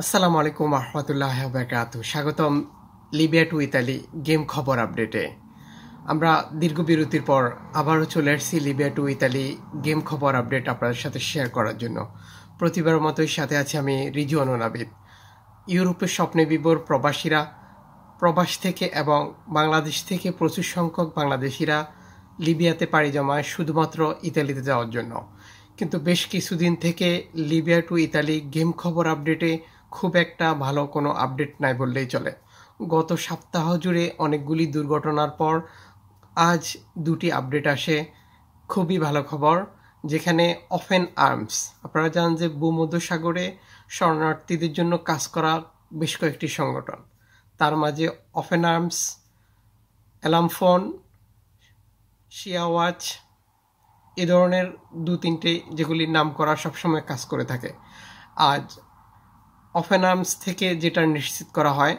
আসসালামু আলাইকুম আহমতুল্লাহ বাকাত স্বাগতম লিবিয়া টু ইতালি গেম খবর আপডেটে আমরা দীর্ঘ বিরতির পর আবারও চলে আসছি লিবিয়া টু ইতালি গেম খবর আপডেট আপনাদের সাথে শেয়ার করার জন্য প্রতিবার মতোই সাথে আছি আমি রিজুয়ান নাবিদ ইউরোপের স্বপ্নে বিবর প্রবাসীরা প্রবাস থেকে এবং বাংলাদেশ থেকে প্রচুর সংখ্যক বাংলাদেশিরা লিবিয়াতে পাড়ি জমায় শুধুমাত্র ইতালিতে যাওয়ার জন্য কিন্তু বেশ কিছুদিন থেকে লিবিয়া টু ইতালি গেম খবর আপডেটে খুব একটা ভালো কোনো আপডেট নাই বললেই চলে গত সপ্তাহ জুড়ে অনেকগুলি দুর্ঘটনার পর আজ দুটি আপডেট আসে খুবই ভালো খবর যেখানে অফেন আর্মস আপনারা জানেন যে ভূমধ্যসাগরে শরণার্থীদের জন্য কাজ করা বেশ কয়েকটি সংগঠন তার মাঝে অফেন আর্মস অ্যালামফোন শিয়াওয়াচ এ ধরনের দু তিনটে যেগুলির নাম করা সবসময় কাজ করে থাকে আজ অফেন আর্মস থেকে যেটা নিশ্চিত করা হয়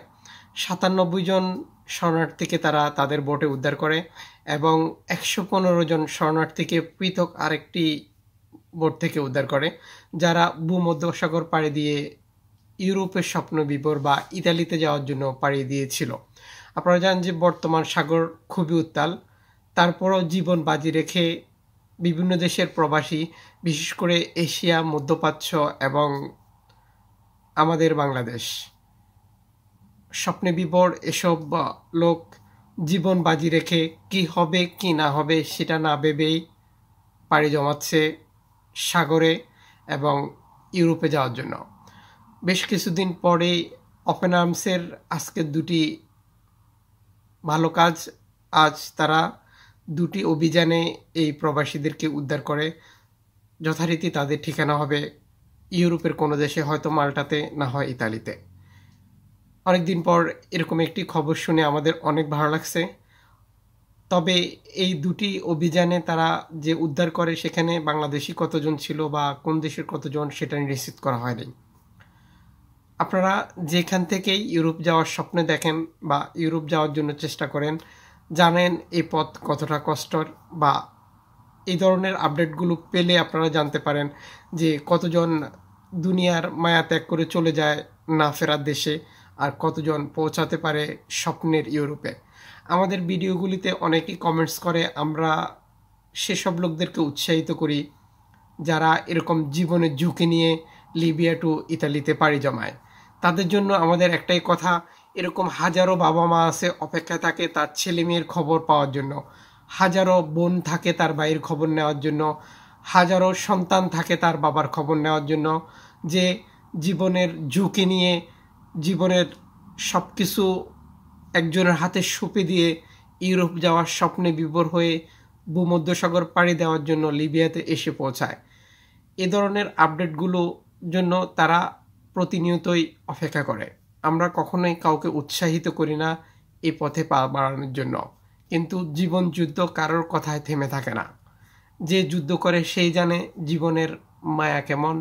সাতানব্বই জন শরণার্থীকে তারা তাদের বোটে উদ্ধার করে এবং একশো পনেরো জন শরণার্থীকে পৃথক আরেকটি বোট থেকে উদ্ধার করে যারা ভূমধ্যসাগর পাড়ি দিয়ে ইউরোপের স্বপ্ন বিপর বা ইতালিতে যাওয়ার জন্য পাড়ি দিয়েছিল আপনারা জানেন যে বর্তমান সাগর খুবই উত্তাল তারপরও জীবন বাজি রেখে বিভিন্ন দেশের প্রবাসী বিশেষ করে এশিয়া মধ্যপ্রাচ্য এবং আমাদের বাংলাদেশ স্বপ্নে বিবর এসব লোক জীবন বাজি রেখে কি হবে কি না হবে সেটা না ভেবেই পাড়ি জমাচ্ছে সাগরে এবং ইউরোপে যাওয়ার জন্য বেশ কিছুদিন পরে ওপেন আর্মসের আজকের দুটি ভালো কাজ আজ তারা দুটি অভিযানে এই প্রবাসীদেরকে উদ্ধার করে যথারীতি তাদের ঠিকানা হবে ইউরোপের কোনো দেশে হয়তো মাল্টাতে না হয় ইতালিতে অনেকদিন পর এরকম একটি খবর শুনে আমাদের অনেক ভালো লাগছে তবে এই দুটি অভিযানে তারা যে উদ্ধার করে সেখানে বাংলাদেশি কতজন ছিল বা কোন দেশের কতজন সেটা নিশ্চিত করা হয়নি আপনারা যেখান থেকেই ইউরোপ যাওয়ার স্বপ্নে দেখেন বা ইউরোপ যাওয়ার জন্য চেষ্টা করেন জানেন এই পথ কতটা কষ্টর বা এই ধরনের আপডেটগুলো পেলে আপনারা জানতে পারেন যে কতজন দুনিয়ার মায়া ত্যাগ করে চলে যায় না ফেরার দেশে আর কতজন পৌঁছাতে পারে স্বপ্নের ইউরোপে আমাদের ভিডিওগুলিতে অনেকেই কমেন্টস করে আমরা সেসব লোকদেরকে উৎসাহিত করি যারা এরকম জীবনের ঝুঁকি নিয়ে লিবিয়া টু ইতালিতে পাড়ি জমায় তাদের জন্য আমাদের একটাই কথা এরকম হাজারো বাবা মা আছে অপেক্ষা থাকে তার ছেলে মেয়ের খবর পাওয়ার জন্য হাজারো বোন থাকে তার ভাইয়ের খবর নেওয়ার জন্য হাজারো সন্তান থাকে তার বাবার খবর নেওয়ার জন্য যে জীবনের ঝুঁকি নিয়ে জীবনের সব কিছু একজনের হাতে সুপে দিয়ে ইউরোপ যাওয়ার স্বপ্নে বিভোর হয়ে ভূমধ্যসাগর পাড়ি দেওয়ার জন্য লিবিয়াতে এসে পৌঁছায় এ ধরনের আপডেটগুলো জন্য তারা প্রতিনিয়তই অপেক্ষা করে আমরা কখনোই কাউকে উৎসাহিত করি না এ পথে পা বাড়ানোর জন্য কিন্তু জীবনযুদ্ধ কারোর কথায় থেমে থাকে না যে যুদ্ধ করে সেই জানে জীবনের মায়া কেমন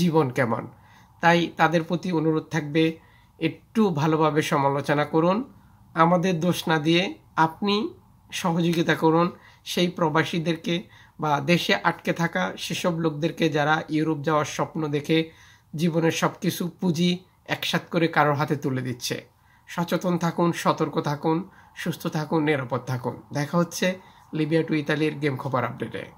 জীবন কেমন তাই তাদের প্রতি অনুরোধ থাকবে একটু ভালোভাবে সমালোচনা করুন আমাদের দোষ না দিয়ে আপনি সহযোগিতা করুন সেই প্রবাসীদেরকে বা দেশে আটকে থাকা সেসব লোকদেরকে যারা ইউরোপ যাওয়ার স্বপ্ন দেখে জীবনের সব কিছু পুঁজি একসাথ করে কারোর হাতে তুলে দিচ্ছে সচেতন থাকুন সতর্ক থাকুন সুস্থ থাকুন নিরাপদ থাকুন দেখা হচ্ছে লিবিয়া টু ইতালির গেম খবর আপডেটে